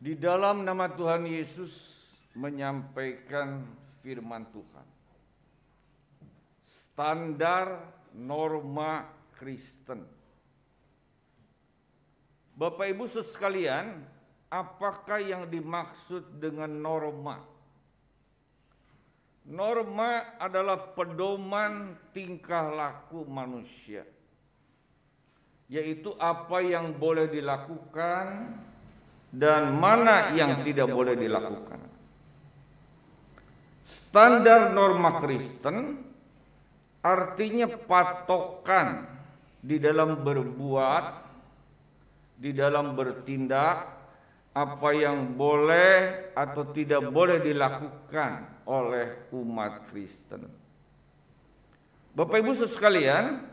di dalam nama Tuhan Yesus menyampaikan firman Tuhan. Standar norma Kristen. Bapak Ibu sekalian, apakah yang dimaksud dengan norma? Norma adalah pedoman tingkah laku manusia. Yaitu apa yang boleh dilakukan, dan mana yang tidak boleh dilakukan. Standar norma Kristen artinya patokan di dalam berbuat, di dalam bertindak, apa yang boleh atau tidak boleh dilakukan oleh umat Kristen. Bapak Ibu sekalian,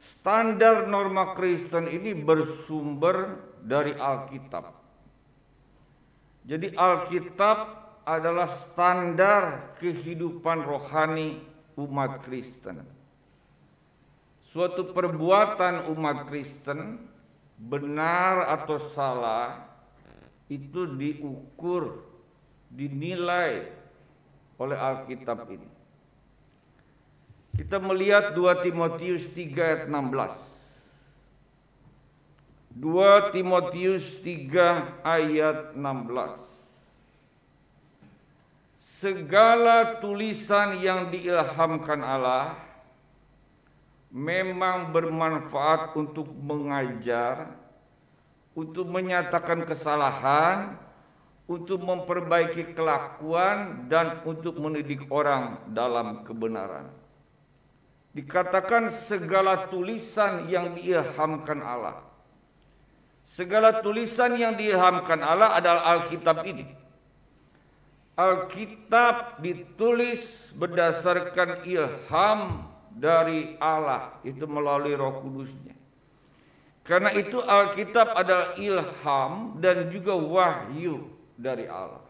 standar norma Kristen ini bersumber dari Alkitab. Jadi Alkitab adalah standar kehidupan rohani umat Kristen. Suatu perbuatan umat Kristen benar atau salah itu diukur, dinilai oleh Alkitab ini. Kita melihat 2 Timotius 3 ayat 16. 2 Timotius 3 ayat 16 Segala tulisan yang diilhamkan Allah memang bermanfaat untuk mengajar, untuk menyatakan kesalahan, untuk memperbaiki kelakuan dan untuk mendidik orang dalam kebenaran. Dikatakan segala tulisan yang diilhamkan Allah Segala tulisan yang diilhamkan Allah adalah Alkitab ini. Alkitab ditulis berdasarkan ilham dari Allah itu melalui Roh Kudusnya. Karena itu Alkitab adalah ilham dan juga wahyu dari Allah.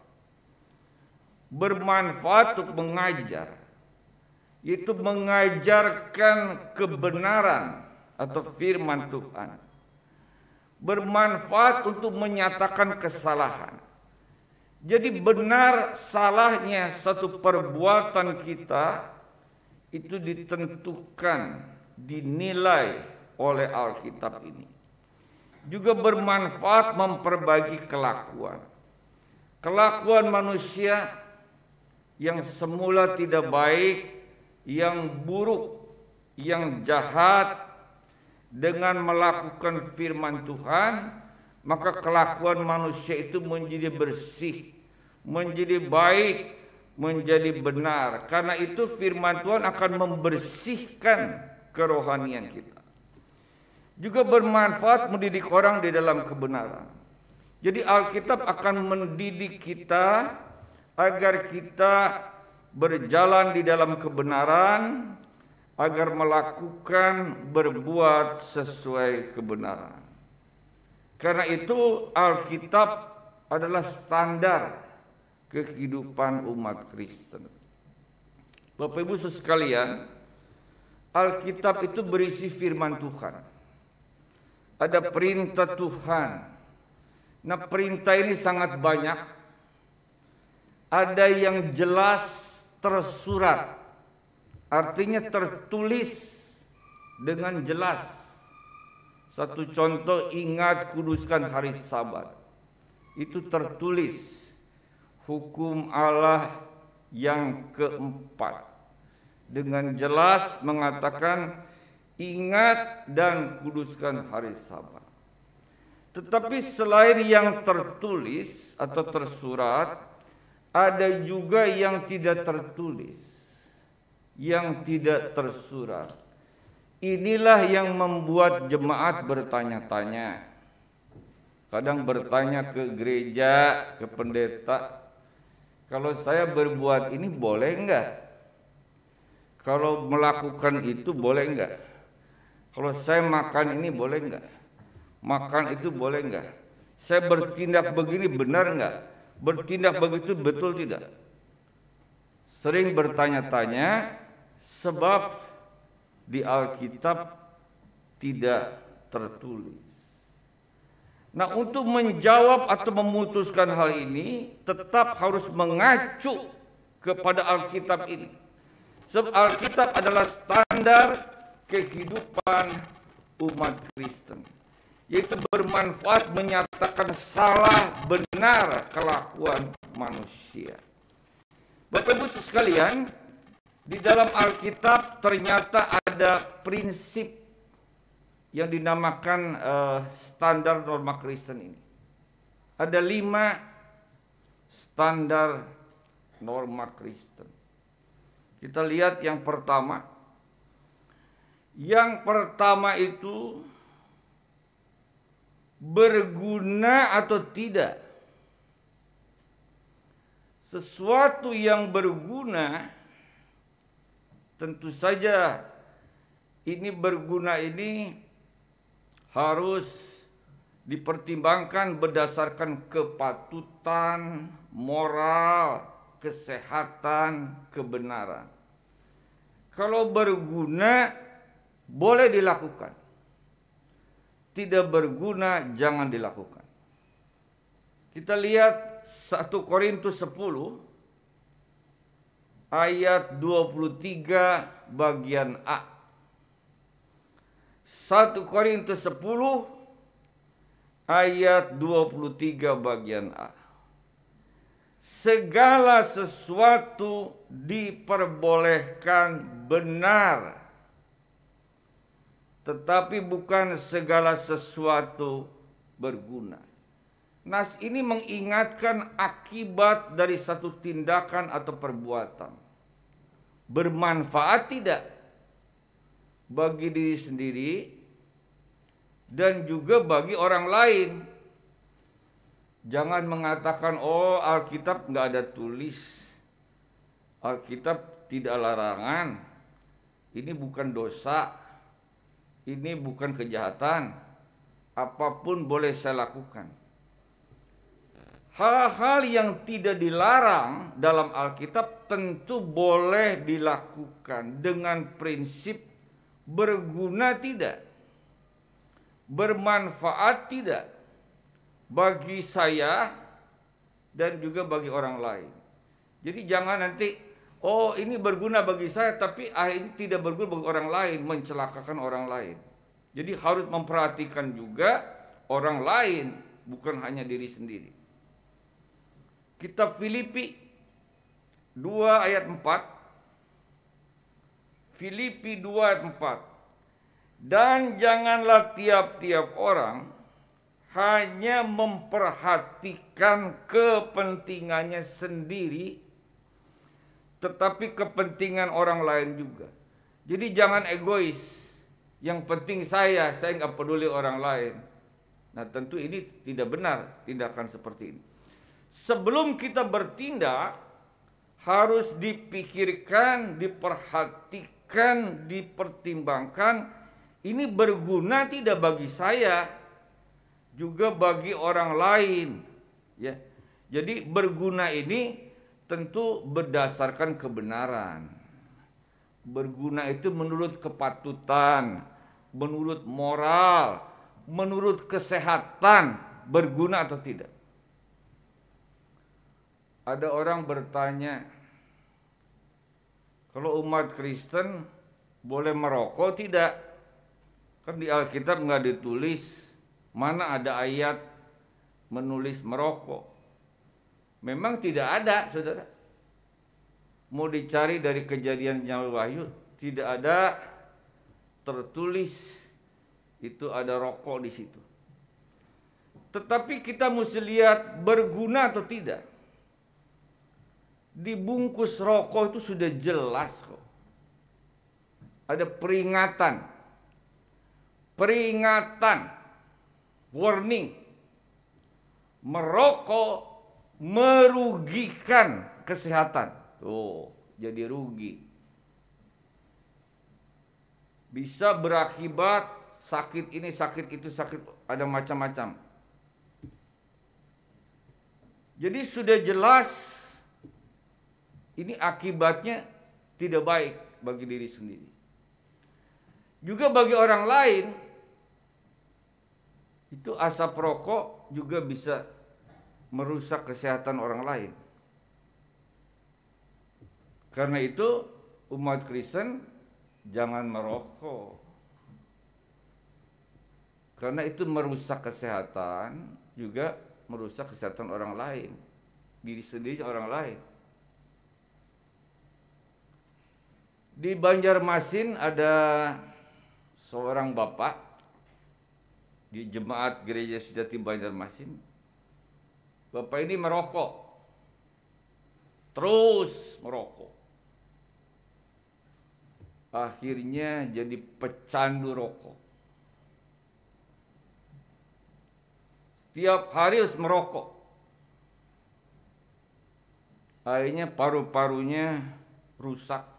Bermanfaat untuk mengajar, yaitu mengajarkan kebenaran atau firman Tuhan bermanfaat untuk menyatakan kesalahan. Jadi benar salahnya satu perbuatan kita itu ditentukan, dinilai oleh Alkitab ini. Juga bermanfaat memperbaiki kelakuan. Kelakuan manusia yang semula tidak baik, yang buruk, yang jahat, dengan melakukan firman Tuhan, maka kelakuan manusia itu menjadi bersih, menjadi baik, menjadi benar. Karena itu firman Tuhan akan membersihkan kerohanian kita. Juga bermanfaat mendidik orang di dalam kebenaran. Jadi Alkitab akan mendidik kita agar kita berjalan di dalam kebenaran agar melakukan berbuat sesuai kebenaran. Karena itu Alkitab adalah standar kehidupan umat Kristen. Bapak Ibu sekalian, Alkitab itu berisi firman Tuhan. Ada perintah Tuhan. Nah, perintah ini sangat banyak. Ada yang jelas tersurat artinya tertulis dengan jelas. Satu contoh ingat kuduskan hari sabat. Itu tertulis hukum Allah yang keempat. Dengan jelas mengatakan ingat dan kuduskan hari sabat. Tetapi selain yang tertulis atau tersurat, ada juga yang tidak tertulis yang tidak tersurat. Inilah yang membuat jemaat bertanya-tanya. Kadang bertanya ke gereja, ke pendeta, kalau saya berbuat ini boleh enggak? Kalau melakukan itu boleh enggak? Kalau saya makan ini boleh enggak? Makan itu boleh enggak? Saya bertindak begini benar enggak? Bertindak begitu betul tidak? Sering bertanya-tanya Sebab di Alkitab tidak tertulis. Nah, untuk menjawab atau memutuskan hal ini tetap harus mengacu kepada Alkitab ini. Sebab Alkitab adalah standar kehidupan umat Kristen. Yaitu bermanfaat menyatakan salah benar kelakuan manusia. Bapak Ibu sekalian, di dalam Alkitab ternyata ada prinsip yang dinamakan uh, standar norma Kristen ini. Ada lima standar norma Kristen. Kita lihat yang pertama. Yang pertama itu berguna atau tidak. Sesuatu yang berguna tentu saja ini berguna ini harus dipertimbangkan berdasarkan kepatutan, moral, kesehatan, kebenaran. Kalau berguna boleh dilakukan. Tidak berguna jangan dilakukan. Kita lihat 1 Korintus 10 ayat 23 bagian A. 1 Korintus 10 ayat 23 bagian A. Segala sesuatu diperbolehkan benar tetapi bukan segala sesuatu berguna. Nas ini mengingatkan akibat dari satu tindakan atau perbuatan. Bermanfaat tidak bagi diri sendiri dan juga bagi orang lain. Jangan mengatakan, oh Alkitab nggak ada tulis. Alkitab tidak larangan. Ini bukan dosa. Ini bukan kejahatan. Apapun boleh saya lakukan. Hal-hal yang tidak dilarang dalam Alkitab tentu boleh dilakukan dengan prinsip berguna tidak, bermanfaat tidak bagi saya dan juga bagi orang lain. Jadi jangan nanti oh ini berguna bagi saya tapi akhirnya tidak berguna bagi orang lain, mencelakakan orang lain. Jadi harus memperhatikan juga orang lain bukan hanya diri sendiri. Kitab Filipi 2 ayat 4 Filipi 2 ayat 4 Dan janganlah tiap-tiap orang hanya memperhatikan kepentingannya sendiri tetapi kepentingan orang lain juga. Jadi jangan egois. Yang penting saya, saya nggak peduli orang lain. Nah tentu ini tidak benar tindakan seperti ini sebelum kita bertindak harus dipikirkan, diperhatikan, dipertimbangkan ini berguna tidak bagi saya juga bagi orang lain ya. Jadi berguna ini tentu berdasarkan kebenaran. Berguna itu menurut kepatutan, menurut moral, menurut kesehatan berguna atau tidak ada orang bertanya, kalau umat Kristen boleh merokok tidak? Kan di Alkitab nggak ditulis mana ada ayat menulis merokok. Memang tidak ada, saudara. Mau dicari dari kejadian Nyawa Wahyu, tidak ada tertulis itu ada rokok di situ. Tetapi kita mesti lihat berguna atau tidak dibungkus rokok itu sudah jelas kok. Ada peringatan. Peringatan. Warning. Merokok merugikan kesehatan. Tuh, jadi rugi. Bisa berakibat sakit ini, sakit itu, sakit ada macam-macam. Jadi sudah jelas ini akibatnya tidak baik bagi diri sendiri. Juga bagi orang lain itu asap rokok juga bisa merusak kesehatan orang lain. Karena itu umat Kristen jangan merokok. Karena itu merusak kesehatan juga merusak kesehatan orang lain, diri sendiri orang lain. Di Banjarmasin ada seorang bapak di jemaat gereja sejati Banjarmasin. Bapak ini merokok. Terus merokok. Akhirnya jadi pecandu rokok. Tiap hari harus merokok. Akhirnya paru-parunya rusak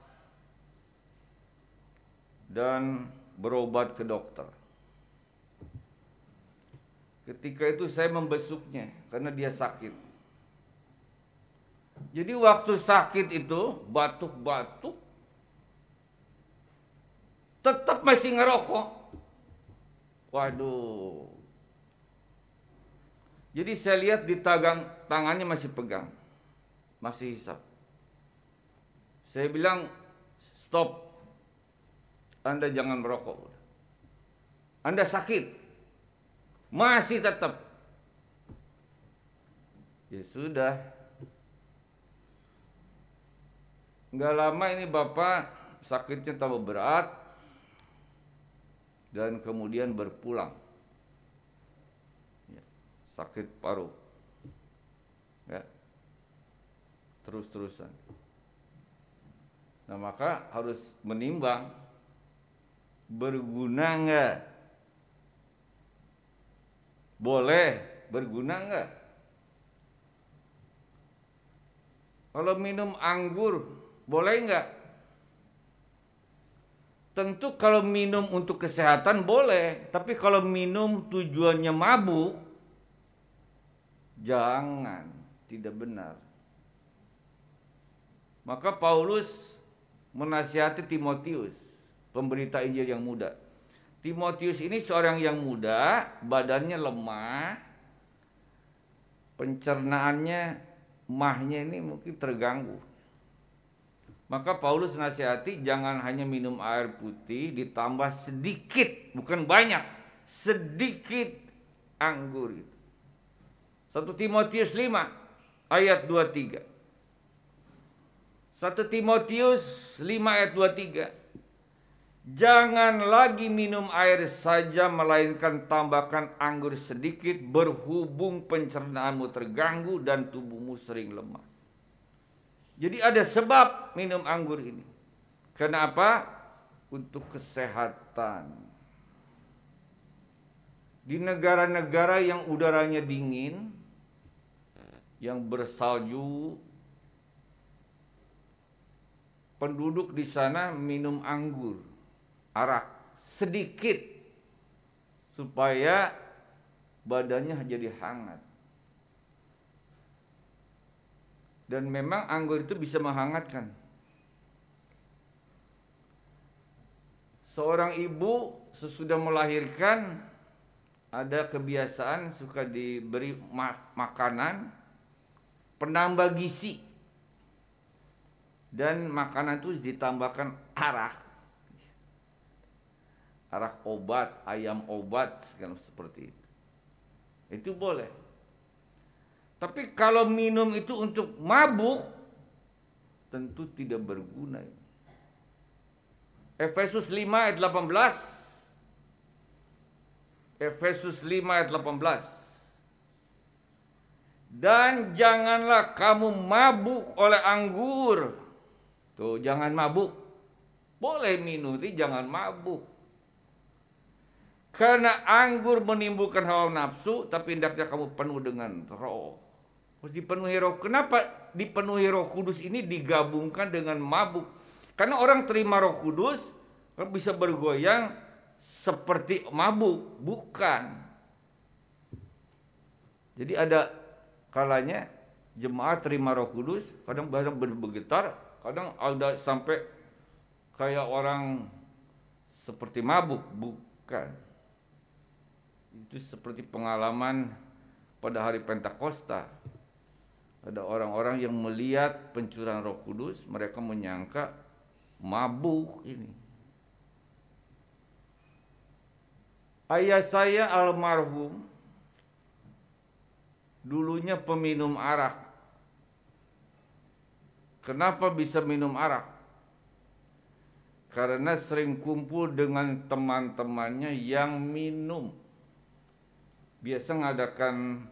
dan berobat ke dokter. Ketika itu saya membesuknya karena dia sakit. Jadi waktu sakit itu batuk-batuk tetap masih ngerokok. Waduh. Jadi saya lihat di tangan tangannya masih pegang. Masih hisap. Saya bilang stop anda jangan merokok. Anda sakit. Masih tetap. Ya sudah. Enggak lama ini Bapak sakitnya tambah berat dan kemudian berpulang. Ya, sakit paru. Ya. Terus-terusan. Nah, maka harus menimbang berguna nggak? Boleh berguna nggak? Kalau minum anggur boleh nggak? Tentu kalau minum untuk kesehatan boleh, tapi kalau minum tujuannya mabuk, jangan, tidak benar. Maka Paulus menasihati Timotius pemberita Injil yang muda. Timotius ini seorang yang muda, badannya lemah, pencernaannya, mahnya ini mungkin terganggu. Maka Paulus nasihati jangan hanya minum air putih ditambah sedikit, bukan banyak, sedikit anggur 1 Timotius 5 ayat 23. 1 Timotius 5 ayat 23. Jangan lagi minum air saja melainkan tambahkan anggur sedikit berhubung pencernaanmu terganggu dan tubuhmu sering lemah. Jadi ada sebab minum anggur ini. Kenapa? Untuk kesehatan. Di negara-negara yang udaranya dingin, yang bersalju, penduduk di sana minum anggur arah sedikit supaya badannya jadi hangat. Dan memang anggur itu bisa menghangatkan. Seorang ibu sesudah melahirkan ada kebiasaan suka diberi mak makanan penambah gizi dan makanan itu ditambahkan arak arak obat, ayam obat, segala seperti itu. Itu boleh. Tapi kalau minum itu untuk mabuk, tentu tidak berguna. Efesus 5 ayat 18. Efesus 5 ayat 18. Dan janganlah kamu mabuk oleh anggur. Tuh, jangan mabuk. Boleh minum, tapi jangan mabuk karena anggur menimbulkan hawa nafsu, tapi hendaknya kamu penuh dengan roh. Harus dipenuhi roh. Kenapa dipenuhi roh kudus ini digabungkan dengan mabuk? Karena orang terima roh kudus, bisa bergoyang seperti mabuk. Bukan. Jadi ada kalanya jemaat terima roh kudus, kadang-kadang bergetar, kadang ada sampai kayak orang seperti mabuk. Bukan itu seperti pengalaman pada hari Pentakosta. Ada orang-orang yang melihat pencurahan Roh Kudus, mereka menyangka mabuk ini. Ayah saya almarhum dulunya peminum arak. Kenapa bisa minum arak? Karena sering kumpul dengan teman-temannya yang minum biasa mengadakan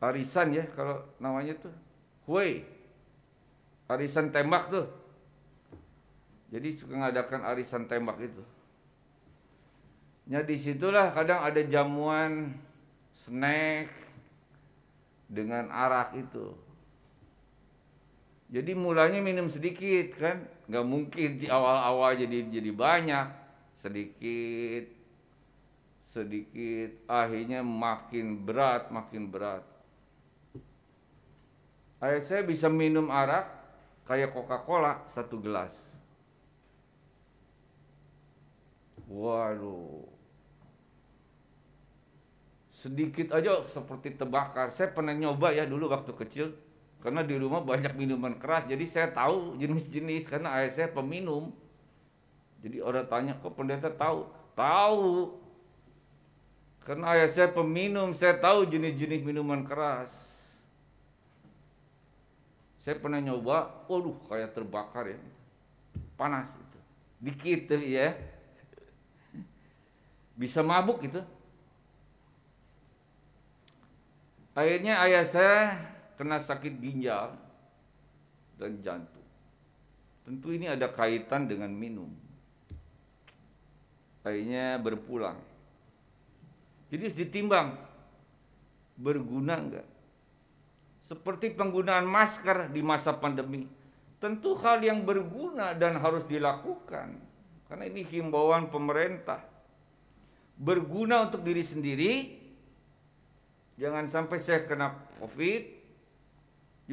arisan ya kalau namanya tuh Hui arisan tembak tuh jadi suka mengadakan arisan tembak itu Ya disitulah kadang ada jamuan snack dengan arak itu. Jadi mulanya minum sedikit kan, nggak mungkin di awal-awal jadi jadi banyak, sedikit sedikit akhirnya makin berat makin berat ayah saya bisa minum arak kayak Coca-Cola satu gelas waduh sedikit aja seperti terbakar saya pernah nyoba ya dulu waktu kecil karena di rumah banyak minuman keras jadi saya tahu jenis-jenis karena ayah saya peminum jadi orang tanya kok pendeta tahu tahu karena ayah saya peminum, saya tahu jenis-jenis minuman keras. Saya pernah nyoba, waduh kayak terbakar ya. Panas itu. Dikit tapi ya. Bisa mabuk itu. Akhirnya ayah saya kena sakit ginjal dan jantung. Tentu ini ada kaitan dengan minum. Akhirnya berpulang jadi ditimbang berguna enggak. Seperti penggunaan masker di masa pandemi, tentu hal yang berguna dan harus dilakukan. Karena ini himbauan pemerintah. Berguna untuk diri sendiri, jangan sampai saya kena COVID,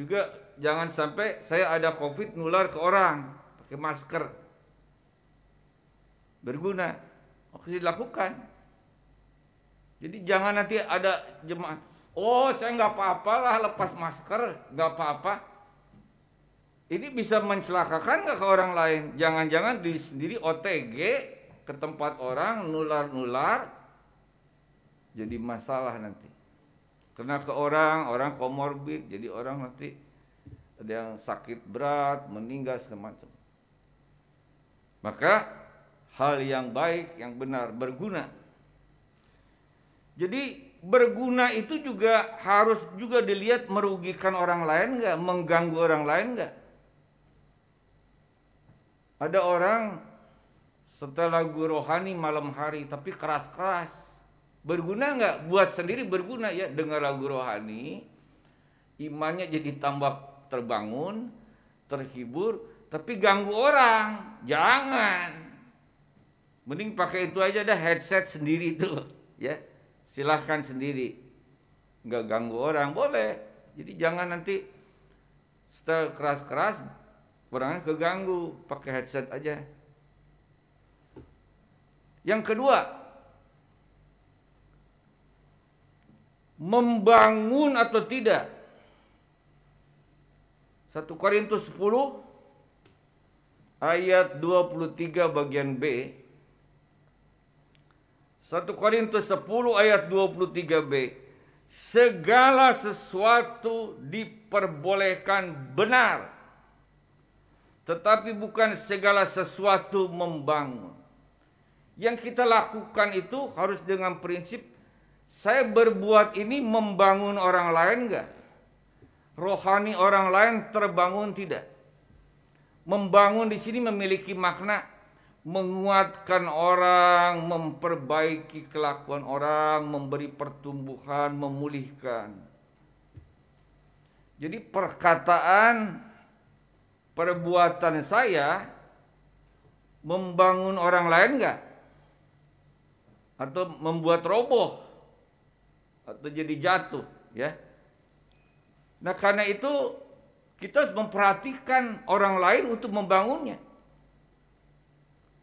juga jangan sampai saya ada COVID nular ke orang pakai masker. Berguna, harus dilakukan. Jadi jangan nanti ada jemaat, oh saya nggak apa-apalah lepas masker, nggak apa-apa. Ini bisa mencelakakan nggak ke orang lain? Jangan-jangan diri sendiri OTG ke tempat orang nular-nular, jadi masalah nanti. Kena ke orang, orang komorbid, jadi orang nanti ada yang sakit berat, meninggal semacam. macam. Maka hal yang baik, yang benar, berguna jadi berguna itu juga harus juga dilihat merugikan orang lain nggak, mengganggu orang lain nggak. Ada orang setelah guru rohani malam hari tapi keras-keras berguna nggak buat sendiri berguna ya dengar lagu rohani imannya jadi tambah terbangun terhibur tapi ganggu orang jangan mending pakai itu aja dah headset sendiri tuh ya silahkan sendiri nggak ganggu orang boleh jadi jangan nanti setel keras-keras orangnya keganggu pakai headset aja yang kedua membangun atau tidak 1 Korintus 10 ayat 23 bagian B 1 Korintus 10 ayat 23b. Segala sesuatu diperbolehkan benar. Tetapi bukan segala sesuatu membangun. Yang kita lakukan itu harus dengan prinsip saya berbuat ini membangun orang lain enggak? Rohani orang lain terbangun tidak? Membangun di sini memiliki makna menguatkan orang, memperbaiki kelakuan orang, memberi pertumbuhan, memulihkan. Jadi perkataan perbuatan saya membangun orang lain enggak? Atau membuat roboh atau jadi jatuh, ya. Nah, karena itu kita harus memperhatikan orang lain untuk membangunnya.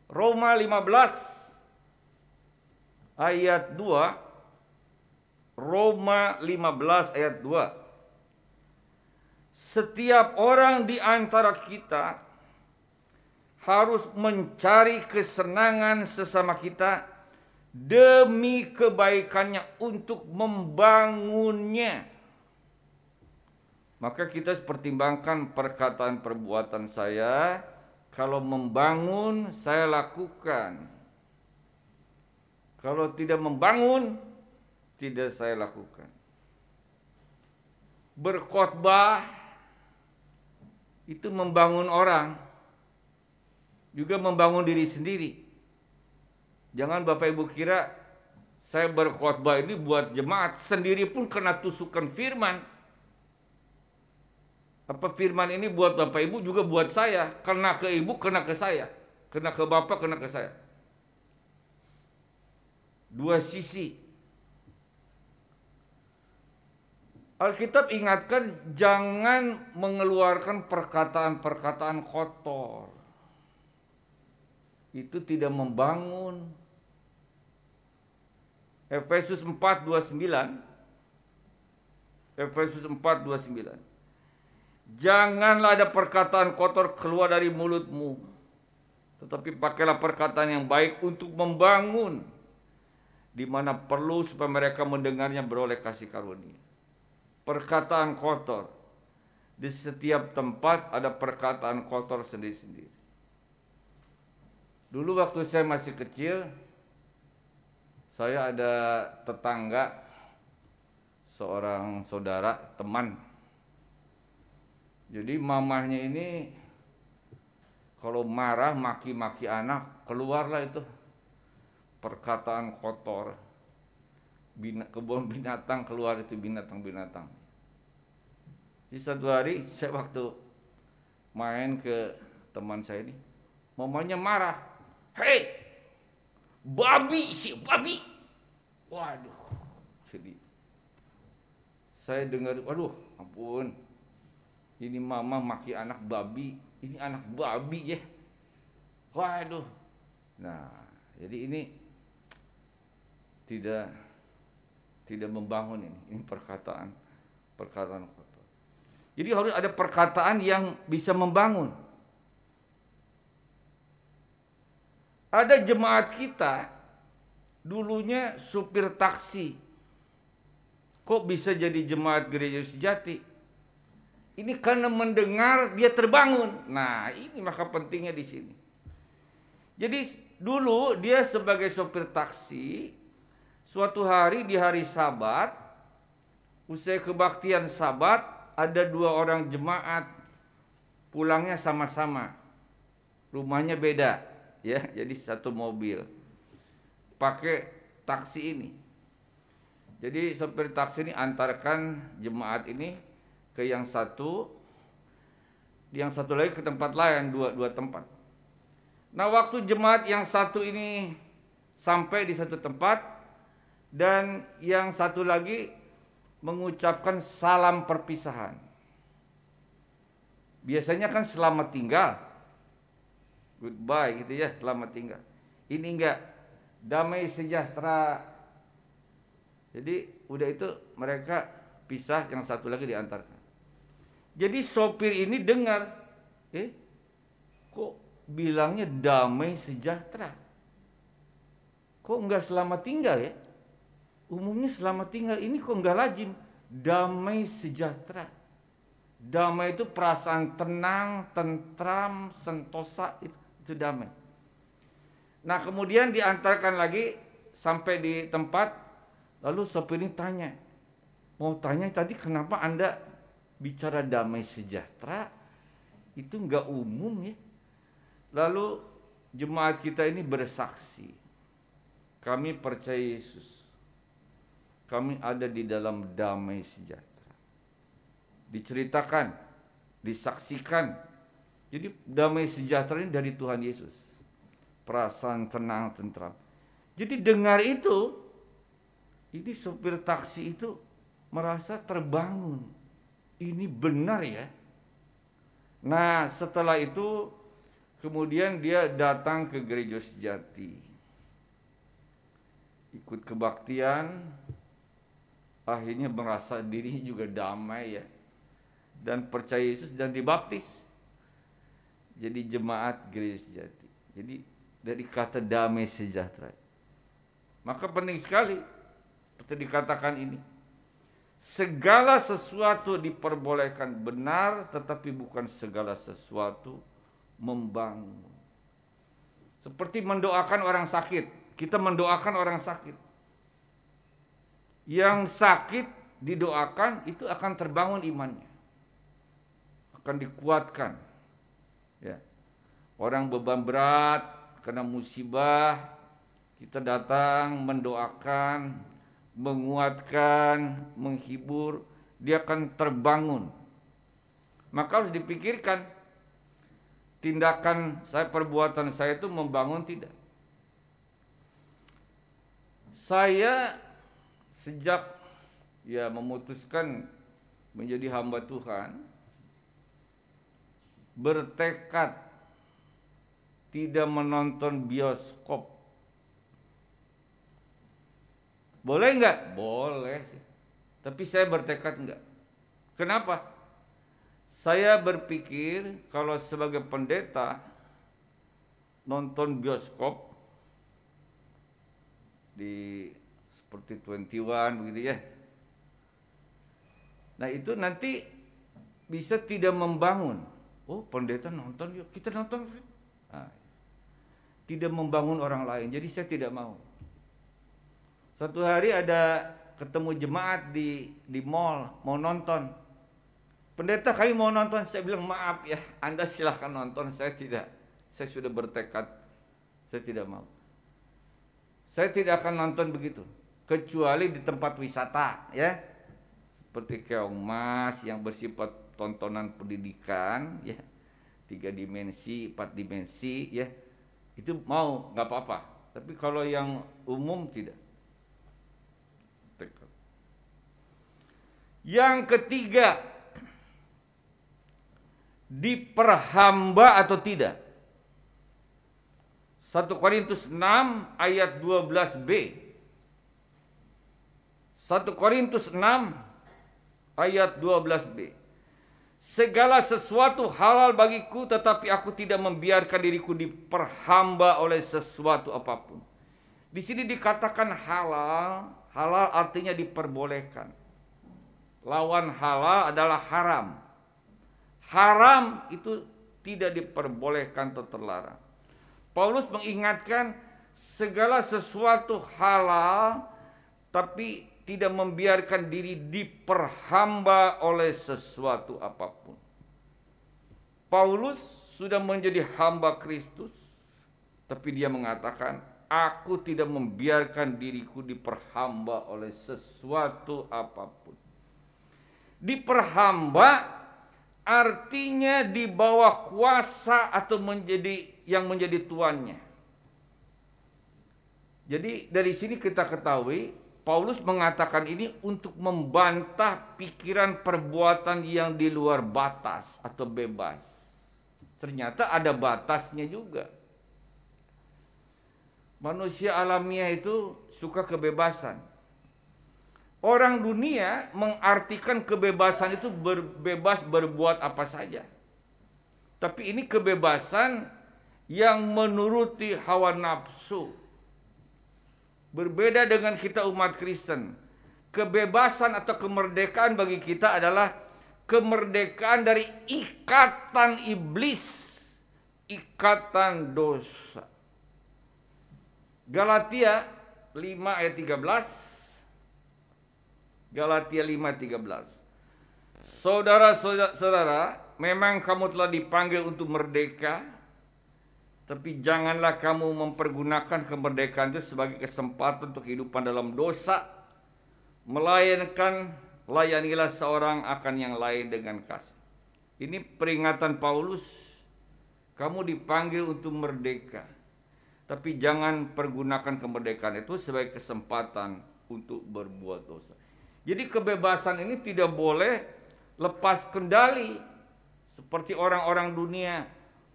Roma 15 ayat 2 Roma 15 ayat 2 Setiap orang di antara kita harus mencari kesenangan sesama kita demi kebaikannya untuk membangunnya. Maka kita pertimbangkan perkataan perbuatan saya kalau membangun saya lakukan. Kalau tidak membangun tidak saya lakukan. Berkhotbah itu membangun orang juga membangun diri sendiri. Jangan Bapak Ibu kira saya berkhotbah ini buat jemaat sendiri pun kena tusukan firman apa firman ini buat Bapak Ibu juga buat saya, kena ke Ibu, kena ke saya, kena ke Bapak, kena ke saya. Dua sisi. Alkitab ingatkan jangan mengeluarkan perkataan-perkataan kotor. Itu tidak membangun. Efesus 4:29 Efesus 4:29 Janganlah ada perkataan kotor keluar dari mulutmu, tetapi pakailah perkataan yang baik untuk membangun, di mana perlu supaya mereka mendengarnya beroleh kasih karunia. Perkataan kotor di setiap tempat ada perkataan kotor sendiri-sendiri. Dulu waktu saya masih kecil, saya ada tetangga, seorang saudara, teman jadi mamahnya ini kalau marah maki-maki anak keluarlah itu perkataan kotor. Bina, kebun binatang keluar itu binatang-binatang. Di satu hari saya waktu main ke teman saya ini, mamanya marah. Hei, babi si babi. Waduh, sedih. Saya dengar, waduh, ampun, ini mama maki anak babi ini anak babi ya waduh nah jadi ini tidak tidak membangun ini ini perkataan perkataan kotor jadi harus ada perkataan yang bisa membangun ada jemaat kita dulunya supir taksi kok bisa jadi jemaat gereja sejati ini karena mendengar dia terbangun. Nah, ini maka pentingnya di sini. Jadi dulu dia sebagai sopir taksi, suatu hari di hari Sabat, usai kebaktian Sabat, ada dua orang jemaat pulangnya sama-sama. Rumahnya beda, ya. Jadi satu mobil. Pakai taksi ini. Jadi sopir taksi ini antarkan jemaat ini ke yang satu, yang satu lagi ke tempat lain, dua, dua tempat. Nah waktu jemaat yang satu ini sampai di satu tempat dan yang satu lagi mengucapkan salam perpisahan. Biasanya kan selamat tinggal. Goodbye gitu ya, selamat tinggal. Ini enggak damai sejahtera. Jadi udah itu mereka pisah yang satu lagi diantarkan. Jadi sopir ini dengar, eh, kok bilangnya damai sejahtera? Kok nggak selamat tinggal ya? Umumnya selamat tinggal ini kok nggak lazim? Damai sejahtera. Damai itu perasaan tenang, tentram, sentosa itu, itu damai. Nah kemudian diantarkan lagi sampai di tempat, lalu sopir ini tanya, mau tanya tadi kenapa anda bicara damai sejahtera itu nggak umum ya. Lalu jemaat kita ini bersaksi, kami percaya Yesus, kami ada di dalam damai sejahtera. Diceritakan, disaksikan. Jadi damai sejahtera ini dari Tuhan Yesus. Perasaan tenang, tentram. Jadi dengar itu, ini sopir taksi itu merasa terbangun ini benar ya. Nah, setelah itu kemudian dia datang ke gereja sejati. Ikut kebaktian, akhirnya merasa diri juga damai ya. Dan percaya Yesus dan dibaptis. Jadi jemaat gereja sejati. Jadi dari kata damai sejahtera. Maka penting sekali seperti dikatakan ini segala sesuatu diperbolehkan benar tetapi bukan segala sesuatu membangun. Seperti mendoakan orang sakit, kita mendoakan orang sakit. Yang sakit didoakan itu akan terbangun imannya. Akan dikuatkan. Ya. Orang beban berat, kena musibah, kita datang mendoakan, menguatkan, menghibur, dia akan terbangun. Maka harus dipikirkan tindakan saya, perbuatan saya itu membangun tidak. Saya sejak ya memutuskan menjadi hamba Tuhan bertekad tidak menonton bioskop Boleh nggak? Boleh. Tapi saya bertekad nggak. Kenapa? Saya berpikir kalau sebagai pendeta nonton bioskop di seperti 21 begitu ya. Nah itu nanti bisa tidak membangun. Oh pendeta nonton yuk, kita nonton. Nah, tidak membangun orang lain. Jadi saya tidak mau. Suatu hari ada ketemu jemaat di di mall mau nonton. Pendeta kami mau nonton, saya bilang maaf ya, Anda silahkan nonton, saya tidak. Saya sudah bertekad, saya tidak mau. Saya tidak akan nonton begitu, kecuali di tempat wisata ya. Seperti keong mas yang bersifat tontonan pendidikan ya, tiga dimensi, empat dimensi ya, itu mau nggak apa-apa. Tapi kalau yang umum tidak. Yang ketiga, diperhamba atau tidak. 1 Korintus 6 ayat 12b. 1 Korintus 6 ayat 12b. Segala sesuatu halal bagiku tetapi aku tidak membiarkan diriku diperhamba oleh sesuatu apapun. Di sini dikatakan halal, halal artinya diperbolehkan lawan halal adalah haram. Haram itu tidak diperbolehkan atau terlarang. Paulus mengingatkan segala sesuatu halal tapi tidak membiarkan diri diperhamba oleh sesuatu apapun. Paulus sudah menjadi hamba Kristus tapi dia mengatakan aku tidak membiarkan diriku diperhamba oleh sesuatu apapun diperhamba artinya di bawah kuasa atau menjadi yang menjadi tuannya. Jadi dari sini kita ketahui Paulus mengatakan ini untuk membantah pikiran perbuatan yang di luar batas atau bebas. Ternyata ada batasnya juga. Manusia alamiah itu suka kebebasan. Orang dunia mengartikan kebebasan itu berbebas berbuat apa saja. Tapi ini kebebasan yang menuruti hawa nafsu. Berbeda dengan kita umat Kristen. Kebebasan atau kemerdekaan bagi kita adalah kemerdekaan dari ikatan iblis, ikatan dosa. Galatia 5 ayat 13 Galatia 5:13. Saudara-saudara, memang kamu telah dipanggil untuk merdeka, tapi janganlah kamu mempergunakan kemerdekaan itu sebagai kesempatan untuk kehidupan dalam dosa. Melainkan layanilah seorang akan yang lain dengan kasih. Ini peringatan Paulus, kamu dipanggil untuk merdeka. Tapi jangan pergunakan kemerdekaan itu sebagai kesempatan untuk berbuat dosa. Jadi kebebasan ini tidak boleh lepas kendali seperti orang-orang dunia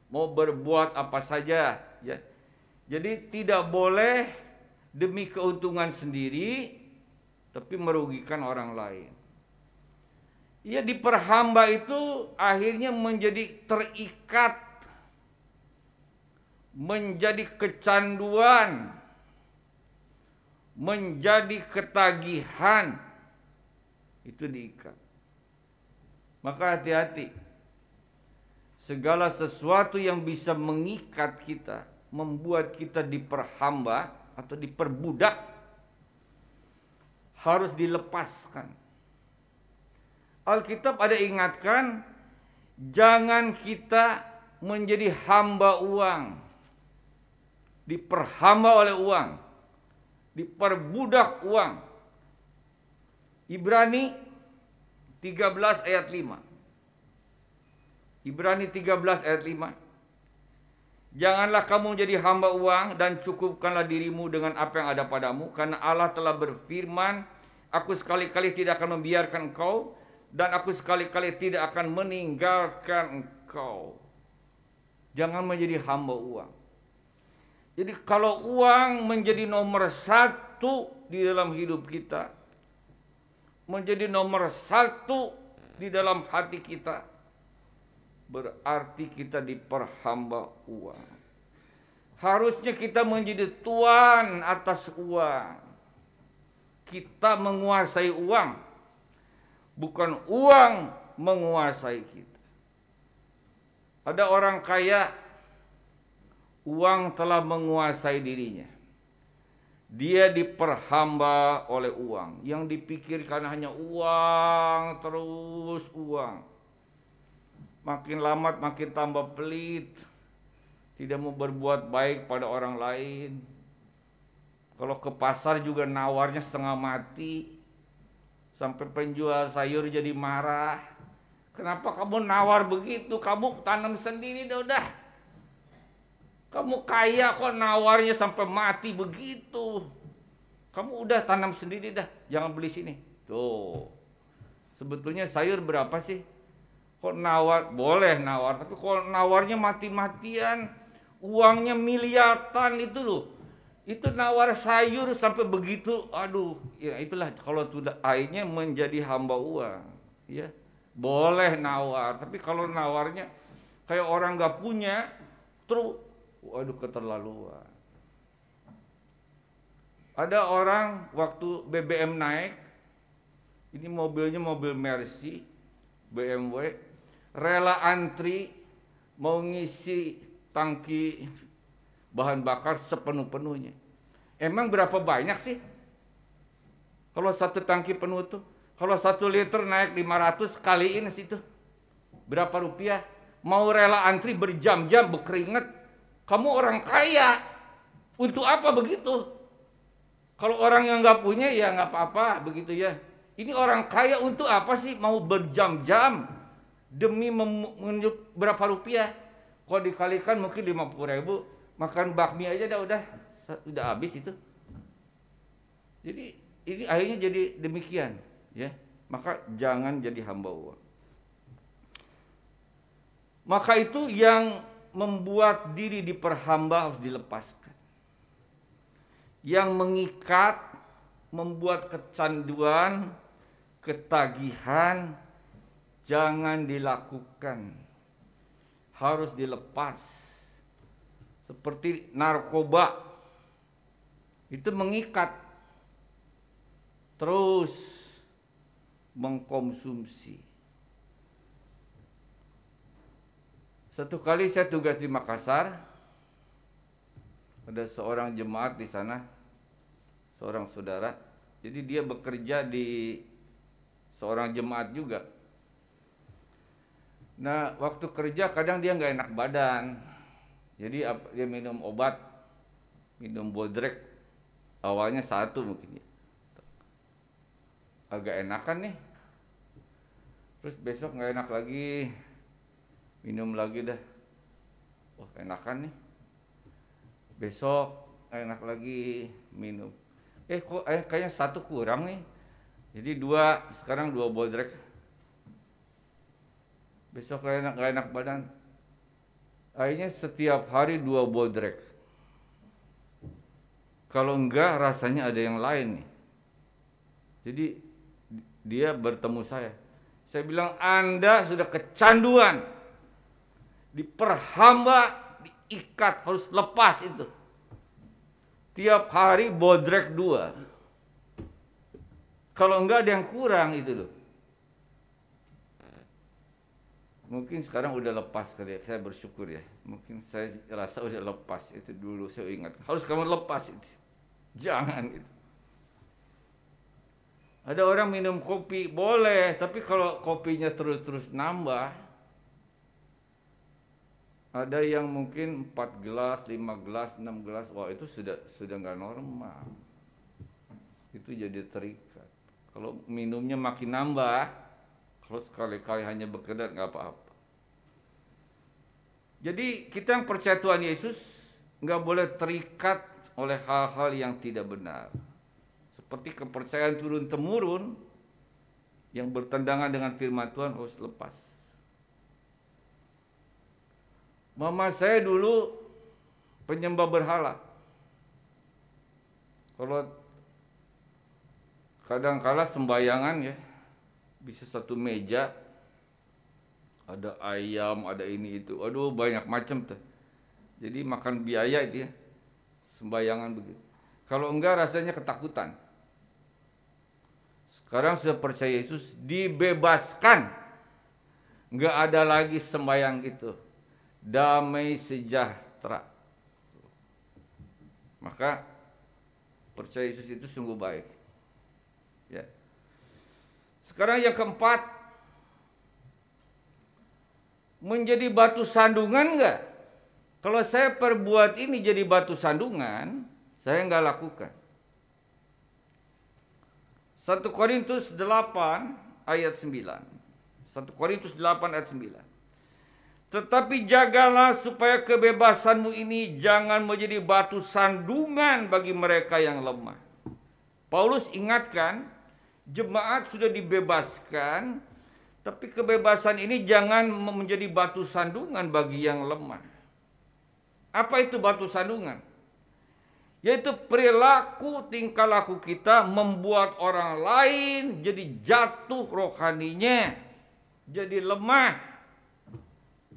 mau berbuat apa saja ya. Jadi tidak boleh demi keuntungan sendiri tapi merugikan orang lain. Ia diperhamba itu akhirnya menjadi terikat menjadi kecanduan menjadi ketagihan itu diikat. Maka hati-hati. Segala sesuatu yang bisa mengikat kita, membuat kita diperhamba atau diperbudak harus dilepaskan. Alkitab ada ingatkan jangan kita menjadi hamba uang. Diperhamba oleh uang. Diperbudak uang Ibrani 13 ayat 5. Ibrani 13 ayat 5. Janganlah kamu menjadi hamba uang dan cukupkanlah dirimu dengan apa yang ada padamu karena Allah telah berfirman, aku sekali-kali tidak akan membiarkan engkau dan aku sekali-kali tidak akan meninggalkan engkau. Jangan menjadi hamba uang. Jadi kalau uang menjadi nomor satu di dalam hidup kita, menjadi nomor satu di dalam hati kita, berarti kita diperhamba uang. Harusnya kita menjadi tuan atas uang. Kita menguasai uang, bukan uang menguasai kita. Ada orang kaya, uang telah menguasai dirinya. Dia diperhamba oleh uang. Yang dipikirkan hanya uang, terus uang. Makin lama makin tambah pelit. Tidak mau berbuat baik pada orang lain. Kalau ke pasar juga nawarnya setengah mati. Sampai penjual sayur jadi marah. Kenapa kamu nawar begitu? Kamu tanam sendiri dah udah. Kamu kaya kok nawarnya sampai mati begitu. Kamu udah tanam sendiri dah, jangan beli sini. Tuh. Sebetulnya sayur berapa sih? Kok nawar? Boleh nawar, tapi kok nawarnya mati-matian, uangnya miliatan itu loh. Itu nawar sayur sampai begitu, aduh, ya itulah kalau sudah akhirnya menjadi hamba uang, ya. Boleh nawar, tapi kalau nawarnya kayak orang gak punya, terus waduh keterlaluan. Ada orang waktu BBM naik, ini mobilnya mobil Mercy, BMW, rela antri mau ngisi tangki bahan bakar sepenuh-penuhnya. Emang berapa banyak sih? Kalau satu tangki penuh tuh, kalau satu liter naik 500 kaliin situ. Berapa rupiah? Mau rela antri berjam-jam berkeringat kamu orang kaya, untuk apa begitu? Kalau orang yang nggak punya ya nggak apa-apa begitu ya. Ini orang kaya untuk apa sih mau berjam-jam demi menunjuk berapa rupiah? Kalau dikalikan mungkin 50 ribu, makan bakmi aja dah udah udah habis itu. Jadi ini akhirnya jadi demikian ya. Maka jangan jadi hamba Allah. Maka itu yang membuat diri diperhamba harus dilepaskan. Yang mengikat, membuat kecanduan, ketagihan, jangan dilakukan. Harus dilepas. Seperti narkoba, itu mengikat. Terus mengkonsumsi Satu kali saya tugas di Makassar, ada seorang jemaat di sana, seorang saudara. Jadi dia bekerja di seorang jemaat juga. Nah, waktu kerja kadang dia nggak enak badan. Jadi dia minum obat, minum bodrek. Awalnya satu mungkin ya. Agak enakan nih. Terus besok nggak enak lagi, minum lagi dah wah enakan nih besok enak lagi minum eh kok eh, kayaknya satu kurang nih jadi dua sekarang dua bodrek besok gak enak gak enak badan akhirnya setiap hari dua bodrek kalau enggak rasanya ada yang lain nih jadi dia bertemu saya saya bilang anda sudah kecanduan diperhamba, diikat, harus lepas itu. Tiap hari bodrek dua. Kalau enggak ada yang kurang itu loh. Mungkin sekarang udah lepas kali ya, saya bersyukur ya. Mungkin saya rasa udah lepas itu dulu saya ingat. Harus kamu lepas itu. Jangan itu. Ada orang minum kopi, boleh, tapi kalau kopinya terus-terus nambah, ada yang mungkin empat gelas, lima gelas, enam gelas, wah itu sudah sudah nggak normal. Itu jadi terikat. Kalau minumnya makin nambah, kalau sekali-kali hanya berkedar nggak apa-apa. Jadi kita yang percaya Tuhan Yesus nggak boleh terikat oleh hal-hal yang tidak benar. Seperti kepercayaan turun temurun yang bertentangan dengan firman Tuhan harus oh, lepas. Mama saya dulu penyembah berhala. Kalau kadang kadangkala sembayangan ya, bisa satu meja, ada ayam, ada ini itu, aduh banyak macam tuh. Jadi makan biaya itu ya, sembayangan begitu. Kalau enggak rasanya ketakutan. Sekarang sudah percaya Yesus, dibebaskan. Enggak ada lagi sembayang itu damai sejahtera. Maka percaya Yesus itu sungguh baik. Ya. Sekarang yang keempat, menjadi batu sandungan enggak? Kalau saya perbuat ini jadi batu sandungan, saya enggak lakukan. 1 Korintus 8 ayat 9. 1 Korintus 8 ayat 9. Tetapi jagalah supaya kebebasanmu ini jangan menjadi batu sandungan bagi mereka yang lemah. Paulus ingatkan, jemaat sudah dibebaskan, tapi kebebasan ini jangan menjadi batu sandungan bagi yang lemah. Apa itu batu sandungan? Yaitu perilaku tingkah laku kita membuat orang lain jadi jatuh rohaninya, jadi lemah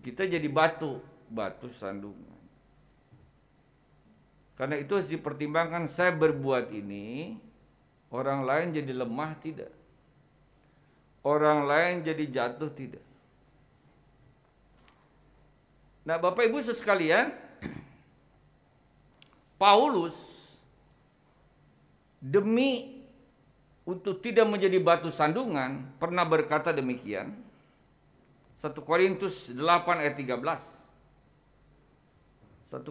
kita jadi batu, batu sandungan. Karena itu harus dipertimbangkan saya berbuat ini, orang lain jadi lemah tidak. Orang lain jadi jatuh tidak. Nah, Bapak Ibu sekalian, Paulus demi untuk tidak menjadi batu sandungan pernah berkata demikian 1 Korintus 8 ayat 13. 1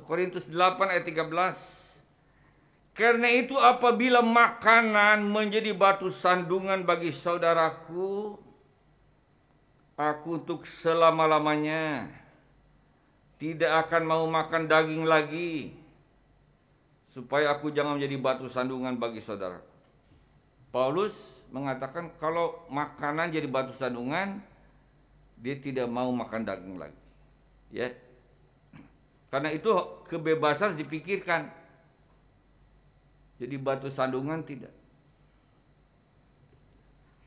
Korintus 8 ayat 13. Karena itu apabila makanan menjadi batu sandungan bagi saudaraku, aku untuk selama-lamanya tidak akan mau makan daging lagi, supaya aku jangan menjadi batu sandungan bagi saudaraku. Paulus mengatakan kalau makanan jadi batu sandungan, dia tidak mau makan daging lagi ya karena itu kebebasan harus dipikirkan jadi batu sandungan tidak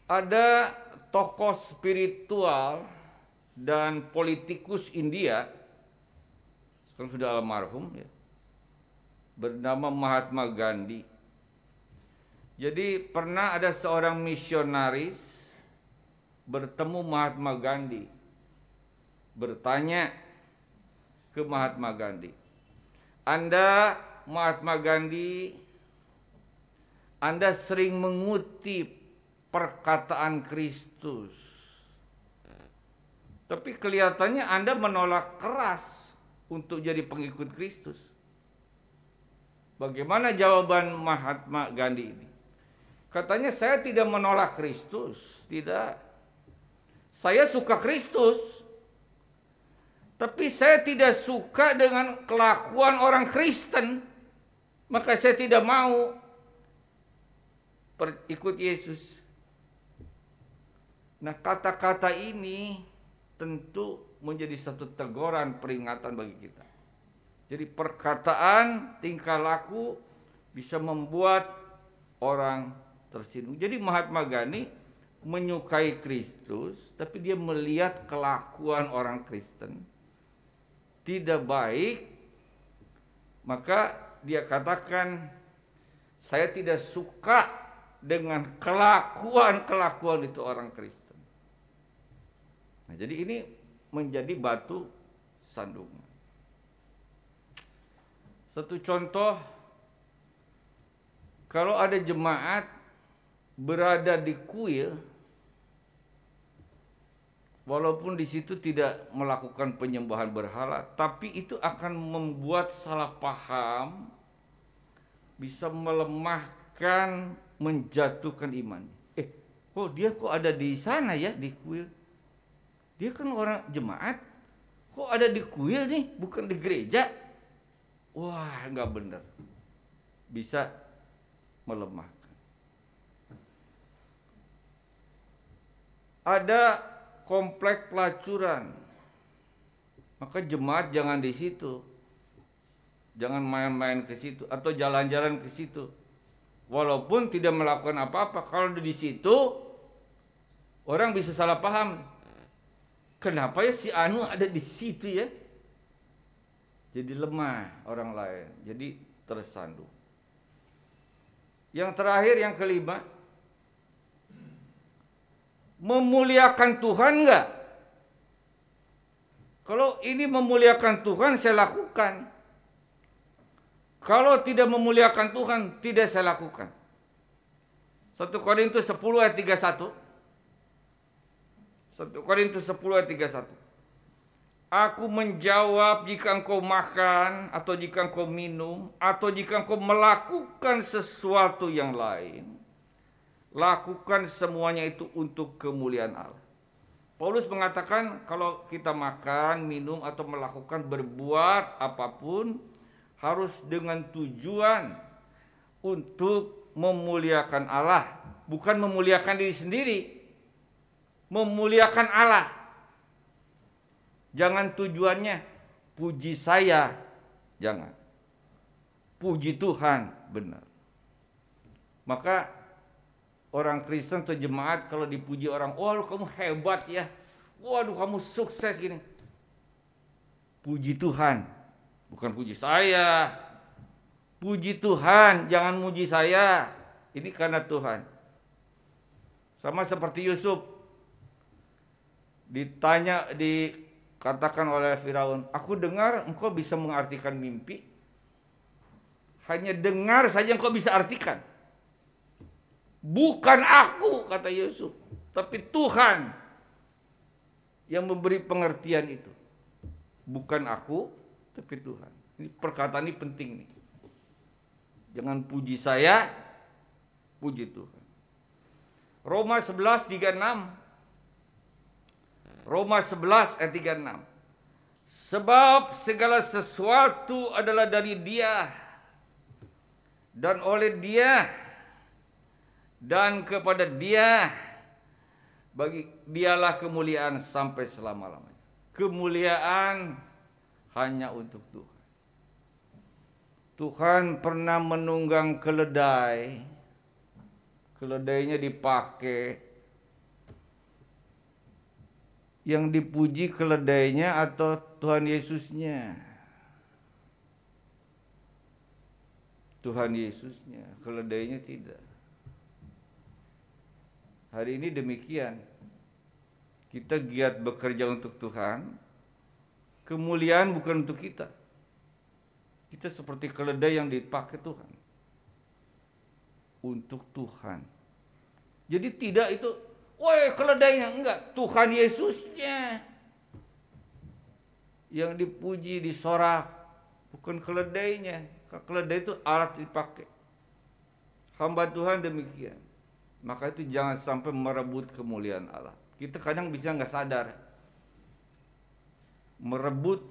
ada tokoh spiritual dan politikus India sekarang sudah almarhum ya bernama Mahatma Gandhi jadi pernah ada seorang misionaris bertemu Mahatma Gandhi, bertanya ke Mahatma Gandhi, "Anda, Mahatma Gandhi, Anda sering mengutip perkataan Kristus, tapi kelihatannya Anda menolak keras untuk jadi pengikut Kristus." Bagaimana jawaban Mahatma Gandhi ini? Katanya saya tidak menolak Kristus, tidak saya suka Kristus, tapi saya tidak suka dengan kelakuan orang Kristen, maka saya tidak mau ikut Yesus. Nah, kata-kata ini tentu menjadi satu teguran peringatan bagi kita. Jadi perkataan, tingkah laku bisa membuat orang tersinggung. Jadi Mahatma Gandhi menyukai Kristus, tapi dia melihat kelakuan orang Kristen tidak baik, maka dia katakan, "Saya tidak suka dengan kelakuan-kelakuan itu orang Kristen." Nah, jadi ini menjadi batu sandungan. Satu contoh, kalau ada jemaat berada di kuil walaupun di situ tidak melakukan penyembahan berhala, tapi itu akan membuat salah paham, bisa melemahkan, menjatuhkan iman. Eh, kok oh, dia kok ada di sana ya di kuil? Dia kan orang jemaat, kok ada di kuil nih, bukan di gereja? Wah, nggak bener. Bisa melemah. ada komplek pelacuran. Maka jemaat jangan di situ. Jangan main-main ke situ atau jalan-jalan ke situ. Walaupun tidak melakukan apa-apa, kalau di situ orang bisa salah paham. Kenapa ya si Anu ada di situ ya? Jadi lemah orang lain, jadi tersandung. Yang terakhir yang kelima, memuliakan Tuhan enggak? Kalau ini memuliakan Tuhan saya lakukan. Kalau tidak memuliakan Tuhan tidak saya lakukan. 1 Korintus 10 ayat 31. 1 Korintus 10 ayat 31. Aku menjawab jika engkau makan atau jika engkau minum atau jika engkau melakukan sesuatu yang lain Lakukan semuanya itu untuk kemuliaan Allah. Paulus mengatakan kalau kita makan, minum atau melakukan berbuat apapun harus dengan tujuan untuk memuliakan Allah, bukan memuliakan diri sendiri. Memuliakan Allah. Jangan tujuannya puji saya, jangan. Puji Tuhan, benar. Maka orang Kristen atau jemaat kalau dipuji orang, wah kamu hebat ya, waduh kamu sukses gini. Puji Tuhan, bukan puji saya. Puji Tuhan, jangan muji saya. Ini karena Tuhan. Sama seperti Yusuf ditanya dikatakan oleh Firaun, "Aku dengar engkau bisa mengartikan mimpi." Hanya dengar saja engkau bisa artikan. Bukan aku kata Yusuf, tapi Tuhan yang memberi pengertian itu. Bukan aku, tapi Tuhan. Ini perkataan ini penting nih. Jangan puji saya, puji Tuhan. Roma 11 36. Roma 11 ayat 36. Sebab segala sesuatu adalah dari Dia dan oleh Dia dan kepada dia bagi dialah kemuliaan sampai selama-lamanya. Kemuliaan hanya untuk Tuhan. Tuhan pernah menunggang keledai. Keledainya dipakai. Yang dipuji keledainya atau Tuhan Yesusnya? Tuhan Yesusnya, keledainya tidak. Hari ini demikian. Kita giat bekerja untuk Tuhan. Kemuliaan bukan untuk kita. Kita seperti keledai yang dipakai Tuhan. Untuk Tuhan. Jadi tidak itu, woi keledainya enggak, Tuhan Yesusnya yang dipuji disorak bukan keledainya keledai itu alat dipakai hamba Tuhan demikian maka itu jangan sampai merebut kemuliaan Allah. Kita kadang bisa nggak sadar merebut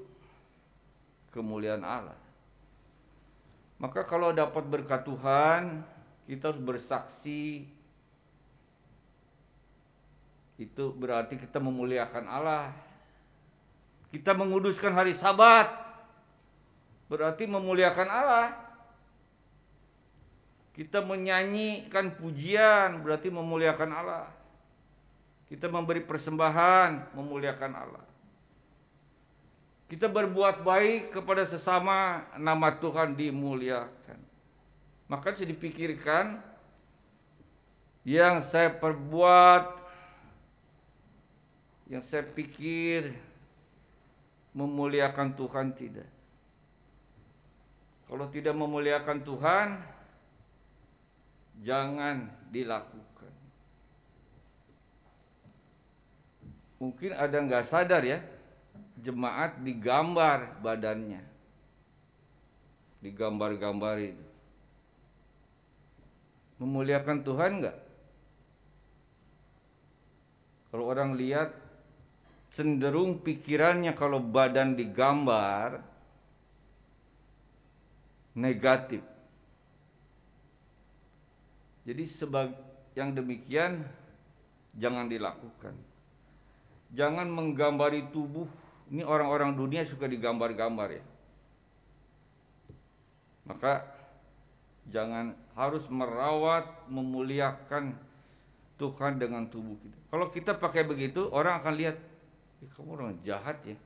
kemuliaan Allah. Maka kalau dapat berkat Tuhan, kita harus bersaksi itu berarti kita memuliakan Allah. Kita menguduskan hari Sabat berarti memuliakan Allah. Kita menyanyikan pujian berarti memuliakan Allah. Kita memberi persembahan memuliakan Allah. Kita berbuat baik kepada sesama nama Tuhan dimuliakan. Maka saya dipikirkan yang saya perbuat yang saya pikir memuliakan Tuhan tidak. Kalau tidak memuliakan Tuhan, jangan dilakukan. Mungkin ada nggak sadar ya, jemaat digambar badannya, digambar gambar itu Memuliakan Tuhan nggak? Kalau orang lihat cenderung pikirannya kalau badan digambar negatif jadi sebag yang demikian jangan dilakukan. Jangan menggambari tubuh. Ini orang-orang dunia suka digambar-gambar ya. Maka jangan harus merawat, memuliakan Tuhan dengan tubuh kita. Kalau kita pakai begitu, orang akan lihat, eh, kamu orang jahat ya.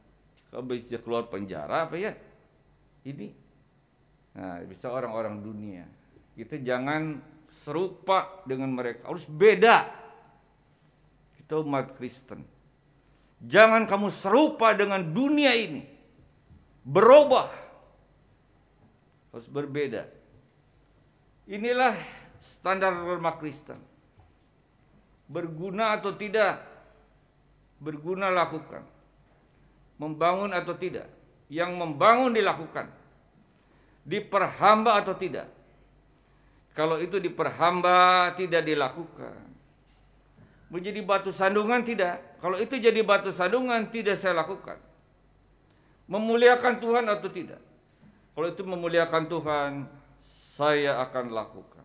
Kamu bisa keluar penjara apa ya? Ini. Nah, bisa orang-orang dunia. Kita jangan serupa dengan mereka, harus beda. Kita umat Kristen. Jangan kamu serupa dengan dunia ini. Berubah. Harus berbeda. Inilah standar rumah Kristen. Berguna atau tidak, berguna lakukan. Membangun atau tidak, yang membangun dilakukan. Diperhamba atau tidak, kalau itu diperhamba tidak dilakukan. Menjadi batu sandungan tidak. Kalau itu jadi batu sandungan tidak saya lakukan. Memuliakan Tuhan atau tidak. Kalau itu memuliakan Tuhan saya akan lakukan.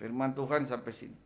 Firman Tuhan sampai sini.